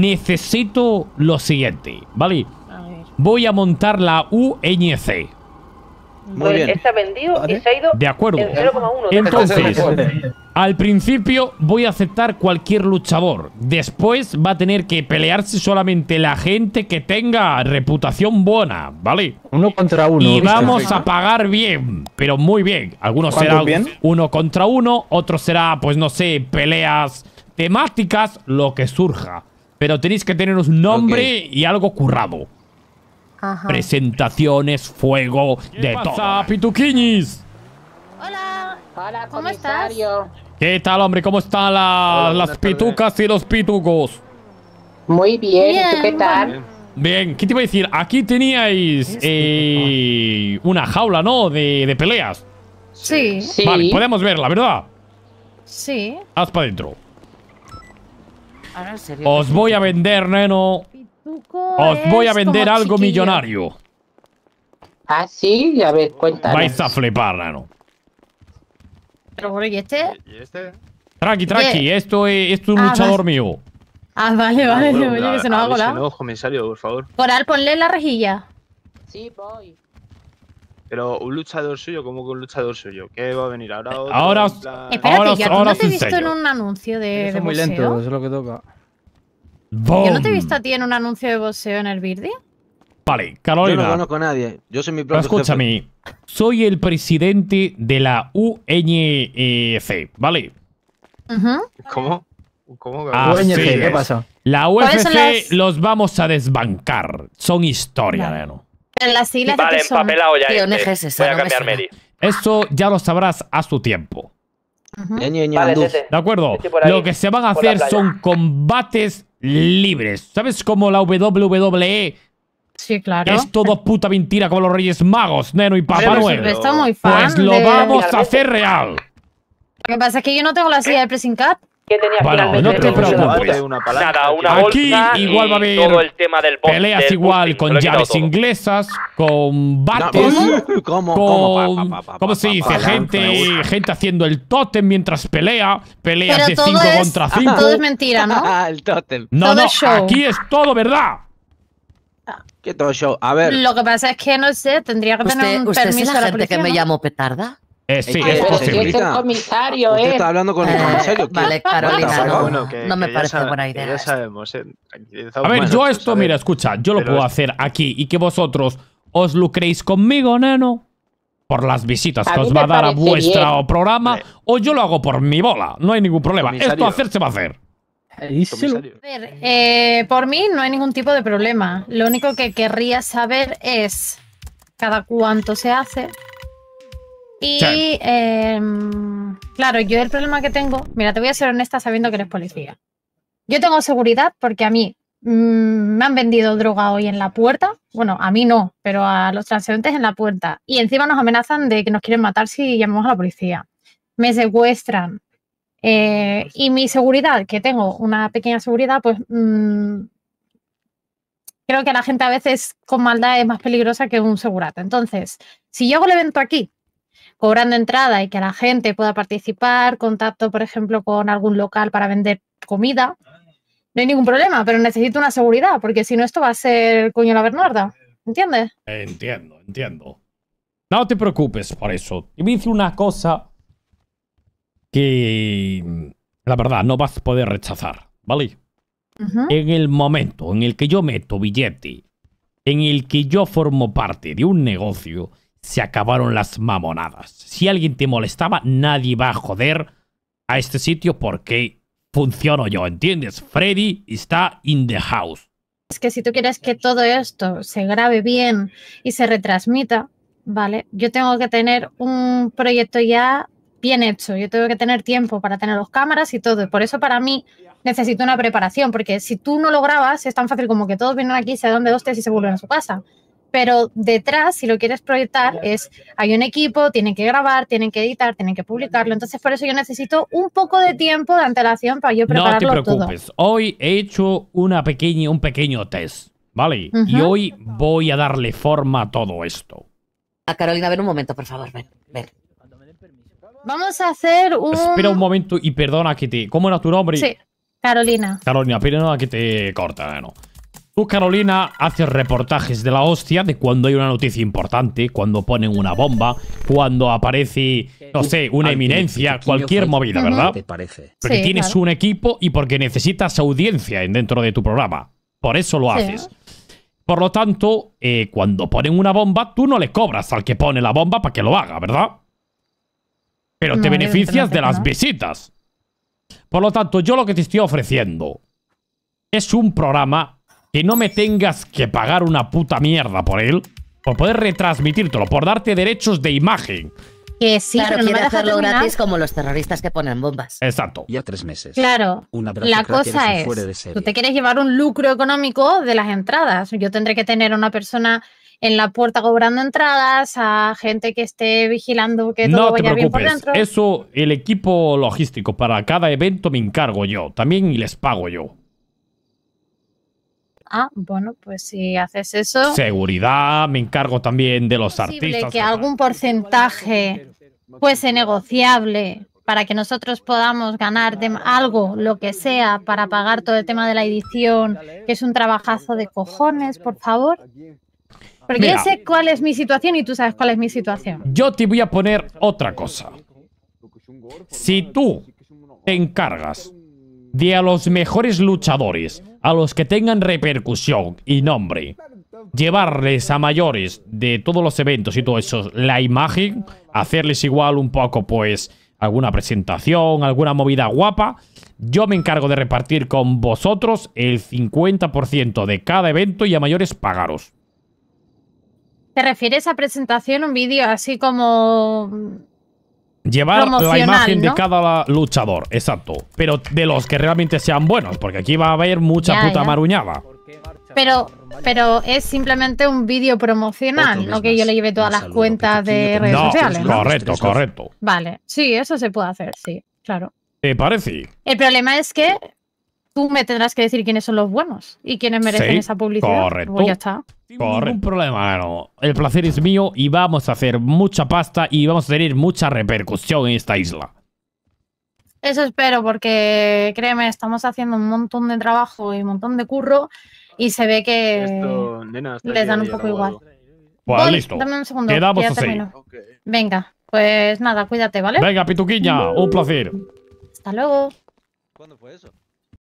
necesito lo siguiente, ¿vale? Voy a montar la UNC. Muy bien. Está vendido y se ha ido de acuerdo. En Entonces, al principio voy a aceptar cualquier luchador. Después va a tener que pelearse solamente la gente que tenga reputación buena, ¿vale? Uno contra uno. Y vamos a pagar bien, pero muy bien. Algunos serán uno contra uno, otro será, pues no sé, peleas temáticas, lo que surja. Pero tenéis que tener un nombre y algo currado. Presentaciones, fuego, de pasa, todo. pituquiñis? Hola. Hola, ¿cómo estás? ¿Qué tal, hombre? ¿Cómo están las pitucas y los pitucos? Muy bien, ¿y tú qué tal? Bien. ¿qué te iba a decir? Aquí teníais este, eh, una jaula, ¿no? De, peleas. Sí. sí. Vale, podemos verla, ¿verdad? Sí. Haz para adentro. Os voy a vender, neno. Os voy a vender algo millonario. Ah, sí, A ver, cuéntanos. Vais a flipar, neno. Pero ¿y este? ¿Y este? Tranqui, tranqui, esto es, esto un ah, luchador mío. Ah, vale, ah, vale, que se nos comisario, por favor. Coral, ponle la rejilla. Sí, voy. Pero un luchador suyo, ¿cómo que un luchador suyo? ¿Qué va a venir ahora? Eh, otro, ahora Espérate, ahora, no te he visto en un anuncio de, de muy lento, es lo que toca. ¿Yo no te he visto a ti en un anuncio de boxeo en el Birdi? Vale, Carolina. Yo no conozco a nadie. Yo soy mi propio Escúchame. Soy el presidente de la UNF. E ¿vale? ¿Cómo? ¿Cómo? Así ah, e es. ¿Qué pasa? La UFC los vamos a desbancar. Son historia, no. En las siglas ya. Eso este, ya lo sabrás a su tiempo. de acuerdo. lo que se van a hacer son combates libres. ¿Sabes cómo la WWE Sí, claro. Es todo puta mentira como los Reyes Magos, Neno y Papá Noel. Pues lo vamos a hacer real. Lo que pasa es que yo no tengo la silla de Pressing cut que tenía bueno, no te preocupes. Aquí igual va a haber peleas igual con llaves inglesas, con bates, con ¿cómo, se dice? gente, gente haciendo el tótem mientras pelea, peleas de 5 contra 5. Todo es mentira, ¿no? el tótem. No, no, aquí es todo verdad. ¿Qué todo show? A ver. Lo que pasa es que no sé, tendría que tener un permiso es la gente que me llamo petarda. Eh, sí, es posible. Es comisario, eh. hablando con el eh, comisario? Vale, Carolina, no, me parece buena idea. Ya sabemos. A ver, yo esto, mira, escucha, yo lo puedo hacer aquí y que vosotros os lucréis conmigo, neno por las visitas que os va a dar a vuestro programa, o yo lo hago por mi bola. No hay ningún problema. Esto se va a hacer. A ver, por mí no hay ningún tipo de problema. Lo único que querría saber es cada cuánto se hace y em, claro, yo el problema que tengo, mira, te voy a ser honesta sabiendo que eres policía. Yo tengo seguridad porque a mí mm, me han vendido droga hoy en la puerta. Bueno, a mí no, pero a los transeúntes en la puerta. Y encima nos amenazan de que nos quieren matar si llamamos a la policía. Me secuestran. Eh, y mi seguridad, que tengo una pequeña seguridad, pues mm, creo que la gente a veces con maldad es más peligrosa que un segurato Entonces, si yo hago el evento aquí cobrando entrada y que la gente pueda participar, contacto, por ejemplo, con algún local para vender comida, no hay ningún problema, pero necesito una seguridad, porque si no, esto va a ser coño la Bernarda. ¿Entiendes? Entiendo, entiendo. No te preocupes por eso. y me dice una cosa que la verdad no vas a poder rechazar, ¿vale? En el momento en el que yo meto billete, en el que yo formo parte de un negocio, se acabaron las mamonadas. Si alguien te molestaba, nadie va a joder a este sitio porque funciono yo, ¿entiendes? Freddy está in the house. Es que si tú quieres que todo esto se grabe bien y se retransmita, ¿vale? Yo tengo que tener un proyecto ya bien hecho, yo tengo que tener tiempo para tener las cámaras y todo. por eso para mí necesito una preparación, porque si tú no lo grabas, es tan fácil como que todos vienen aquí, se dan de hostias y se vuelven a su casa pero detrás, si lo quieres proyectar, es hay un equipo, tienen que grabar, tienen que editar, tienen que publicarlo. Entonces, por eso yo necesito un poco de tiempo de antelación para yo prepararlo todo. No te preocupes. Hoy he hecho una pequeña, un pequeño test, ¿vale? Y hoy voy a darle forma a todo esto. A ah, Carolina, ven un momento, por favor, ven, ven. Vamos a hacer un... Espera un momento y perdona que te... ¿Cómo era tu nombre? Sí, Carolina. Carolina, perdona que te corta, ¿no? Tú, Carolina, haces reportajes de la hostia de cuando hay una noticia importante, cuando ponen una bomba, cuando aparece, no sé, una eminencia, cualquier movida, ¿verdad? parece. Porque tienes un equipo y porque necesitas audiencia dentro de tu programa. Por eso lo haces. Por lo tanto, eh, cuando ponen una bomba, tú no le cobras al que pone la bomba para que lo haga, ¿verdad? Pero te beneficias de las visitas. Por lo tanto, yo lo que te estoy ofreciendo es un programa que no me tengas que pagar una puta mierda por él, por poder retransmitírtelo, por darte derechos de imagen. Que sí, no me hacerlo gratis como los terroristas que ponen bombas. Exacto. Ya tres meses. Claro. la cosa es, tú te quieres llevar un lucro económico de las entradas. Yo tendré que tener a una persona en la puerta cobrando entradas, a gente que esté vigilando que todo vaya bien por dentro. Eso, el equipo logístico para cada evento me encargo yo. También les pago yo. Ah, bueno, pues si haces eso. Seguridad, me encargo también de los artistas. Que algún porcentaje fuese negociable para que nosotros podamos ganar de algo, lo que sea, para pagar todo el tema de la edición, que es un trabajazo de cojones, por favor. Porque yo sé cuál es mi situación y tú sabes cuál es mi situación. Yo te voy a poner otra cosa. Si tú te encargas de a los mejores luchadores a los que tengan repercusión y nombre, llevarles a mayores de todos los eventos y todo eso la imagen, hacerles igual un poco pues alguna presentación, alguna movida guapa. Yo me encargo de repartir con vosotros el 50% de cada evento y a mayores pagaros. ¿Te refieres a presentación, un vídeo así como llevar la imagen de cada luchador, exacto. Pero de los que realmente sean buenos, porque aquí va a haber mucha puta maruñada. Pero, pero es simplemente un vídeo promocional, no que yo le lleve todas las cuentas de redes sociales. ¿no? Correcto, correcto. Vale, sí, eso se puede hacer, sí, claro. ¿Te parece? El problema es que tú me tendrás que decir quiénes son los buenos y quiénes merecen esa publicidad. Pues correcto. ya está ningún problema, El placer es mío y vamos a hacer mucha pasta y vamos a tener mucha repercusión en esta isla. Eso espero, porque créeme, estamos haciendo un montón de trabajo y un montón de curro y se ve que les dan un poco igual. Pues listo. Dame un segundo. Venga, pues nada, cuídate, ¿vale? Venga, Pituquiña, un placer. Hasta luego. ¿Cuándo fue eso?